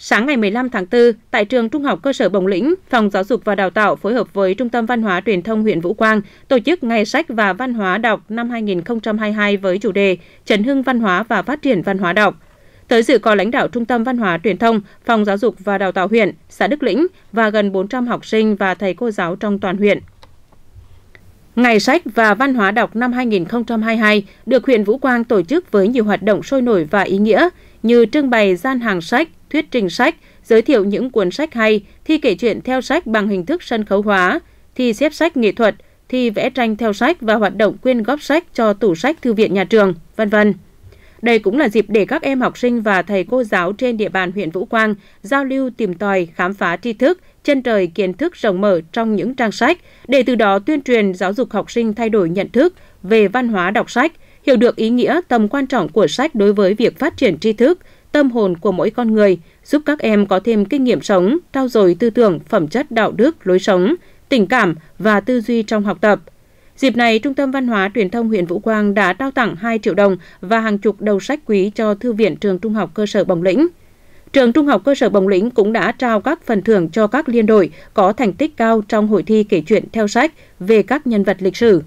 Sáng ngày 15 tháng 4, tại trường Trung học cơ sở Bồng Lĩnh, Phòng Giáo dục và Đào tạo phối hợp với Trung tâm Văn hóa Truyền thông huyện Vũ Quang tổ chức Ngày sách và Văn hóa đọc năm 2022 với chủ đề Chấn hưng văn hóa và phát triển văn hóa đọc. Tới dự có lãnh đạo Trung tâm Văn hóa Truyền thông, Phòng Giáo dục và Đào tạo huyện, xã Đức Lĩnh và gần 400 học sinh và thầy cô giáo trong toàn huyện. Ngày sách và văn hóa đọc năm 2022 được huyện Vũ Quang tổ chức với nhiều hoạt động sôi nổi và ý nghĩa như trưng bày gian hàng sách, thuyết trình sách, giới thiệu những cuốn sách hay, thi kể chuyện theo sách bằng hình thức sân khấu hóa, thi xếp sách nghệ thuật, thi vẽ tranh theo sách và hoạt động quyên góp sách cho tủ sách thư viện nhà trường, vân vân. Đây cũng là dịp để các em học sinh và thầy cô giáo trên địa bàn huyện Vũ Quang giao lưu tìm tòi, khám phá tri thức, chân trời kiến thức rộng mở trong những trang sách, để từ đó tuyên truyền giáo dục học sinh thay đổi nhận thức về văn hóa đọc sách, hiểu được ý nghĩa tầm quan trọng của sách đối với việc phát triển tri thức, tâm hồn của mỗi con người, giúp các em có thêm kinh nghiệm sống, trao dồi tư tưởng, phẩm chất đạo đức, lối sống, tình cảm và tư duy trong học tập. Dịp này, Trung tâm Văn hóa Truyền thông huyện Vũ Quang đã trao tặng 2 triệu đồng và hàng chục đầu sách quý cho Thư viện Trường Trung học Cơ sở Bồng Lĩnh. Trường Trung học Cơ sở Bồng Lĩnh cũng đã trao các phần thưởng cho các liên đội có thành tích cao trong hội thi kể chuyện theo sách về các nhân vật lịch sử.